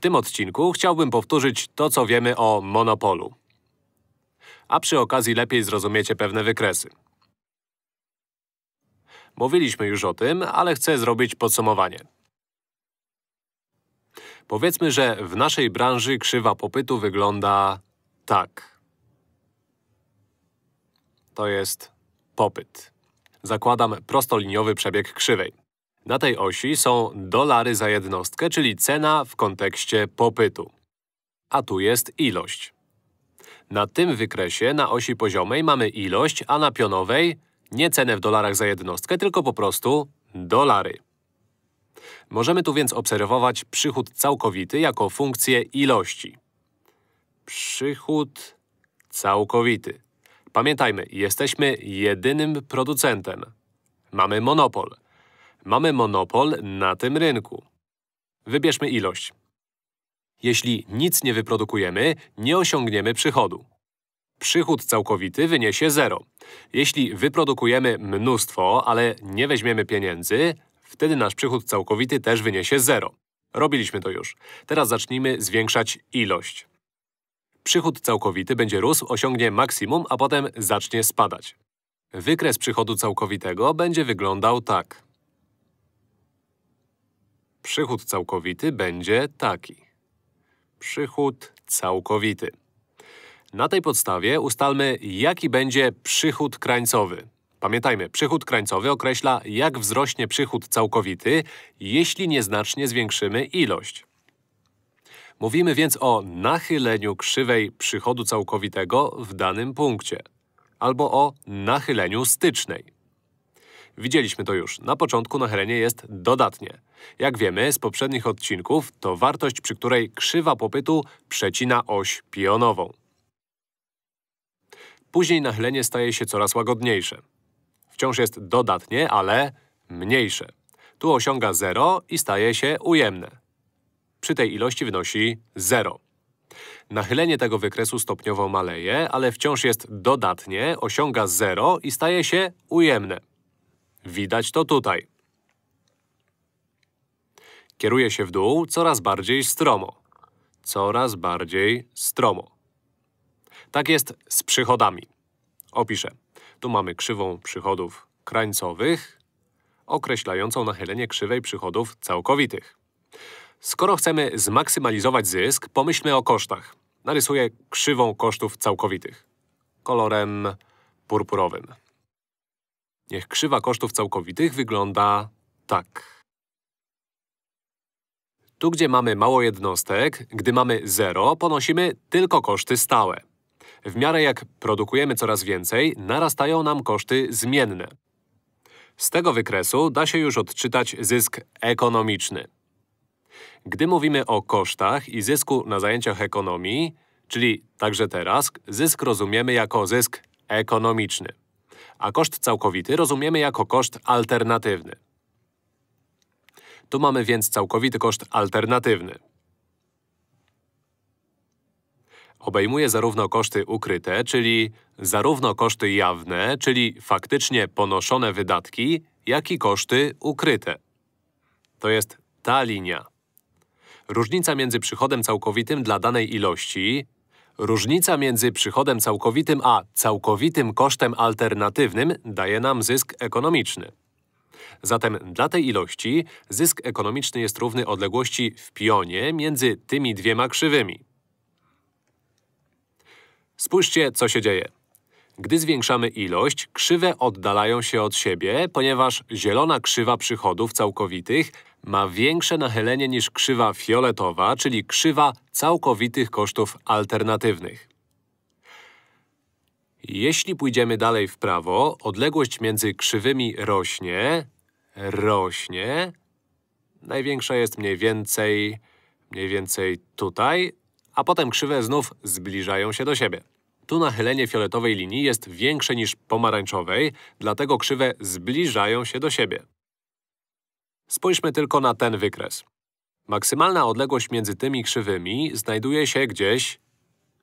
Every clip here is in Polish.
W tym odcinku chciałbym powtórzyć to, co wiemy o monopolu. A przy okazji lepiej zrozumiecie pewne wykresy. Mówiliśmy już o tym, ale chcę zrobić podsumowanie. Powiedzmy, że w naszej branży krzywa popytu wygląda tak. To jest popyt. Zakładam prostoliniowy przebieg krzywej. Na tej osi są dolary za jednostkę, czyli cena w kontekście popytu. A tu jest ilość. Na tym wykresie na osi poziomej mamy ilość, a na pionowej nie cenę w dolarach za jednostkę, tylko po prostu dolary. Możemy tu więc obserwować przychód całkowity jako funkcję ilości. Przychód całkowity. Pamiętajmy, jesteśmy jedynym producentem. Mamy monopol. Mamy monopol na tym rynku. Wybierzmy ilość. Jeśli nic nie wyprodukujemy, nie osiągniemy przychodu. Przychód całkowity wyniesie zero. Jeśli wyprodukujemy mnóstwo, ale nie weźmiemy pieniędzy, wtedy nasz przychód całkowity też wyniesie zero. Robiliśmy to już. Teraz zacznijmy zwiększać ilość. Przychód całkowity będzie rósł, osiągnie maksimum, a potem zacznie spadać. Wykres przychodu całkowitego będzie wyglądał tak. Przychód całkowity będzie taki. Przychód całkowity. Na tej podstawie ustalmy, jaki będzie przychód krańcowy. Pamiętajmy, przychód krańcowy określa, jak wzrośnie przychód całkowity, jeśli nieznacznie zwiększymy ilość. Mówimy więc o nachyleniu krzywej przychodu całkowitego w danym punkcie albo o nachyleniu stycznej. Widzieliśmy to już. Na początku na jest dodatnie. Jak wiemy z poprzednich odcinków, to wartość, przy której krzywa popytu przecina oś pionową. Później nachylenie staje się coraz łagodniejsze. Wciąż jest dodatnie, ale mniejsze. Tu osiąga 0 i staje się ujemne. Przy tej ilości wynosi 0. Nachylenie tego wykresu stopniowo maleje, ale wciąż jest dodatnie, osiąga 0 i staje się ujemne. Widać to tutaj. Kieruje się w dół coraz bardziej stromo. Coraz bardziej stromo. Tak jest z przychodami. Opiszę. Tu mamy krzywą przychodów krańcowych, określającą nachylenie krzywej przychodów całkowitych. Skoro chcemy zmaksymalizować zysk, pomyślmy o kosztach. Narysuję krzywą kosztów całkowitych kolorem purpurowym. Niech krzywa kosztów całkowitych wygląda tak. Tu, gdzie mamy mało jednostek, gdy mamy 0, ponosimy tylko koszty stałe. W miarę jak produkujemy coraz więcej, narastają nam koszty zmienne. Z tego wykresu da się już odczytać zysk ekonomiczny. Gdy mówimy o kosztach i zysku na zajęciach ekonomii, czyli także teraz, zysk rozumiemy jako zysk ekonomiczny a koszt całkowity rozumiemy jako koszt alternatywny. Tu mamy więc całkowity koszt alternatywny. Obejmuje zarówno koszty ukryte, czyli zarówno koszty jawne, czyli faktycznie ponoszone wydatki, jak i koszty ukryte. To jest ta linia. Różnica między przychodem całkowitym dla danej ilości Różnica między przychodem całkowitym a całkowitym kosztem alternatywnym daje nam zysk ekonomiczny. Zatem dla tej ilości zysk ekonomiczny jest równy odległości w pionie między tymi dwiema krzywymi. Spójrzcie, co się dzieje. Gdy zwiększamy ilość, krzywe oddalają się od siebie, ponieważ zielona krzywa przychodów całkowitych ma większe nachylenie niż krzywa fioletowa, czyli krzywa całkowitych kosztów alternatywnych. Jeśli pójdziemy dalej w prawo, odległość między krzywymi rośnie, rośnie. Największa jest mniej więcej, mniej więcej tutaj, a potem krzywe znów zbliżają się do siebie. Tu nachylenie fioletowej linii jest większe niż pomarańczowej, dlatego krzywe zbliżają się do siebie. Spójrzmy tylko na ten wykres. Maksymalna odległość między tymi krzywymi znajduje się gdzieś…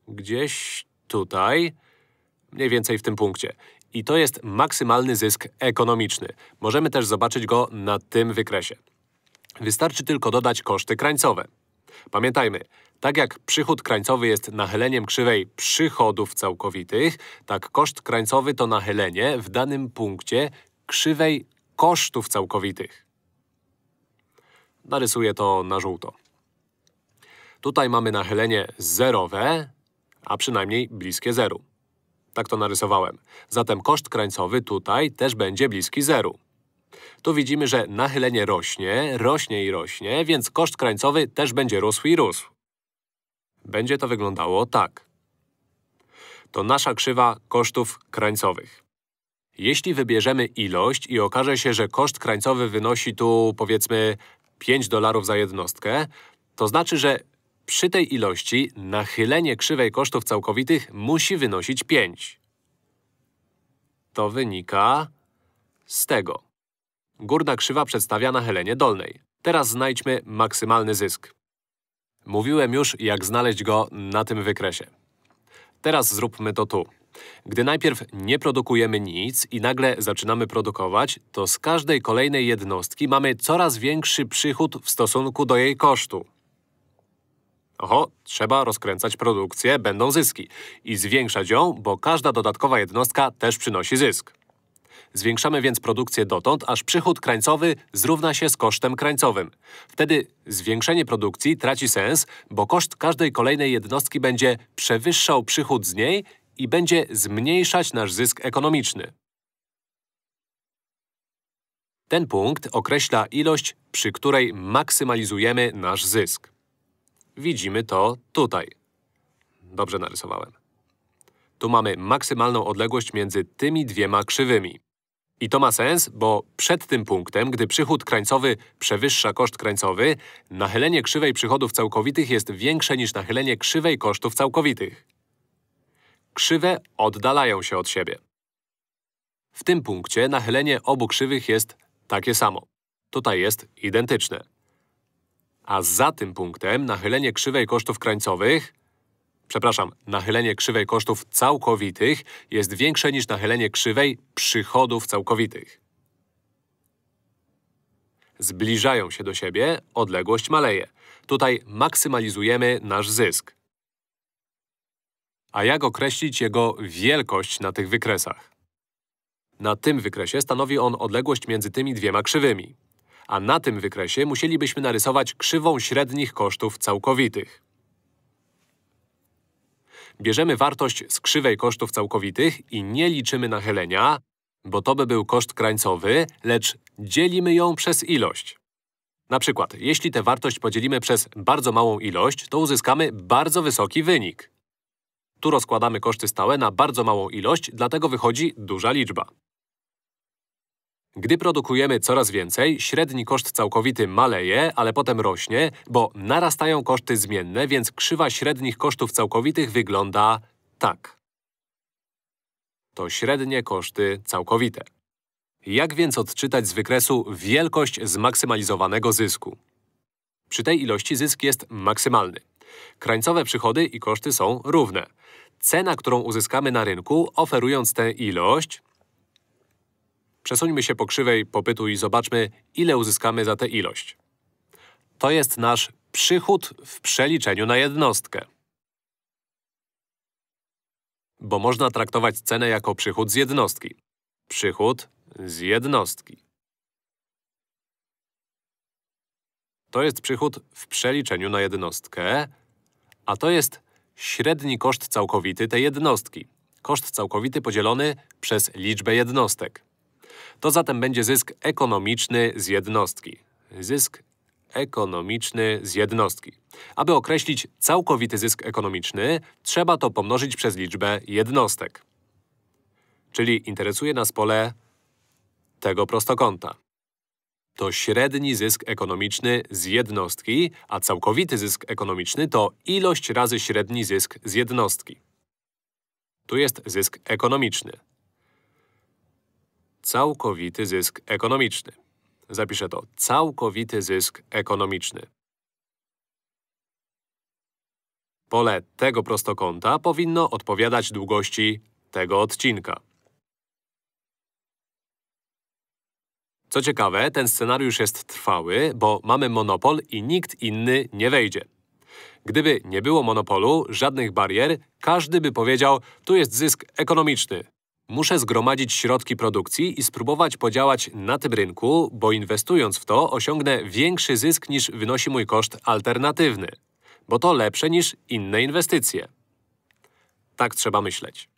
gdzieś tutaj, mniej więcej w tym punkcie. I to jest maksymalny zysk ekonomiczny. Możemy też zobaczyć go na tym wykresie. Wystarczy tylko dodać koszty krańcowe. Pamiętajmy, tak jak przychód krańcowy jest nachyleniem krzywej przychodów całkowitych, tak koszt krańcowy to nachylenie w danym punkcie krzywej kosztów całkowitych. Narysuję to na żółto. Tutaj mamy nachylenie zerowe, a przynajmniej bliskie zeru. Tak to narysowałem. Zatem koszt krańcowy tutaj też będzie bliski zeru. Tu widzimy, że nachylenie rośnie, rośnie i rośnie, więc koszt krańcowy też będzie rósł i rósł. Będzie to wyglądało tak. To nasza krzywa kosztów krańcowych. Jeśli wybierzemy ilość i okaże się, że koszt krańcowy wynosi tu, powiedzmy, 5 dolarów za jednostkę, to znaczy, że przy tej ilości nachylenie krzywej kosztów całkowitych musi wynosić 5. To wynika z tego. Górna krzywa przedstawia nachylenie dolnej. Teraz znajdźmy maksymalny zysk. Mówiłem już, jak znaleźć go na tym wykresie. Teraz zróbmy to tu. Gdy najpierw nie produkujemy nic i nagle zaczynamy produkować, to z każdej kolejnej jednostki mamy coraz większy przychód w stosunku do jej kosztu. Oho, trzeba rozkręcać produkcję, będą zyski. I zwiększać ją, bo każda dodatkowa jednostka też przynosi zysk. Zwiększamy więc produkcję dotąd, aż przychód krańcowy zrówna się z kosztem krańcowym. Wtedy zwiększenie produkcji traci sens, bo koszt każdej kolejnej jednostki będzie przewyższał przychód z niej i będzie zmniejszać nasz zysk ekonomiczny. Ten punkt określa ilość, przy której maksymalizujemy nasz zysk. Widzimy to tutaj. Dobrze narysowałem. Tu mamy maksymalną odległość między tymi dwiema krzywymi. I to ma sens, bo przed tym punktem, gdy przychód krańcowy przewyższa koszt krańcowy, nachylenie krzywej przychodów całkowitych jest większe niż nachylenie krzywej kosztów całkowitych. Krzywe oddalają się od siebie. W tym punkcie nachylenie obu krzywych jest takie samo. Tutaj jest identyczne. A za tym punktem nachylenie krzywej kosztów krańcowych przepraszam, nachylenie krzywej kosztów całkowitych jest większe niż nachylenie krzywej przychodów całkowitych. Zbliżają się do siebie, odległość maleje. Tutaj maksymalizujemy nasz zysk. A jak określić jego wielkość na tych wykresach? Na tym wykresie stanowi on odległość między tymi dwiema krzywymi. A na tym wykresie musielibyśmy narysować krzywą średnich kosztów całkowitych. Bierzemy wartość z krzywej kosztów całkowitych i nie liczymy nachylenia, bo to by był koszt krańcowy, lecz dzielimy ją przez ilość. Na przykład, jeśli tę wartość podzielimy przez bardzo małą ilość, to uzyskamy bardzo wysoki wynik. Tu rozkładamy koszty stałe na bardzo małą ilość, dlatego wychodzi duża liczba. Gdy produkujemy coraz więcej, średni koszt całkowity maleje, ale potem rośnie, bo narastają koszty zmienne, więc krzywa średnich kosztów całkowitych wygląda tak. To średnie koszty całkowite. Jak więc odczytać z wykresu wielkość zmaksymalizowanego zysku? Przy tej ilości zysk jest maksymalny. Krańcowe przychody i koszty są równe. Cena, którą uzyskamy na rynku, oferując tę ilość, Przesuńmy się po krzywej popytu i zobaczmy, ile uzyskamy za tę ilość. To jest nasz przychód w przeliczeniu na jednostkę. Bo można traktować cenę jako przychód z jednostki. Przychód z jednostki. To jest przychód w przeliczeniu na jednostkę, a to jest średni koszt całkowity tej jednostki. Koszt całkowity podzielony przez liczbę jednostek. To zatem będzie zysk ekonomiczny z jednostki. Zysk ekonomiczny z jednostki. Aby określić całkowity zysk ekonomiczny, trzeba to pomnożyć przez liczbę jednostek. Czyli interesuje nas pole tego prostokąta. To średni zysk ekonomiczny z jednostki, a całkowity zysk ekonomiczny to ilość razy średni zysk z jednostki. Tu jest zysk ekonomiczny całkowity zysk ekonomiczny. Zapiszę to całkowity zysk ekonomiczny. Pole tego prostokąta powinno odpowiadać długości tego odcinka. Co ciekawe, ten scenariusz jest trwały, bo mamy monopol i nikt inny nie wejdzie. Gdyby nie było monopolu, żadnych barier, każdy by powiedział, tu jest zysk ekonomiczny, Muszę zgromadzić środki produkcji i spróbować podziałać na tym rynku, bo inwestując w to osiągnę większy zysk niż wynosi mój koszt alternatywny, bo to lepsze niż inne inwestycje. Tak trzeba myśleć.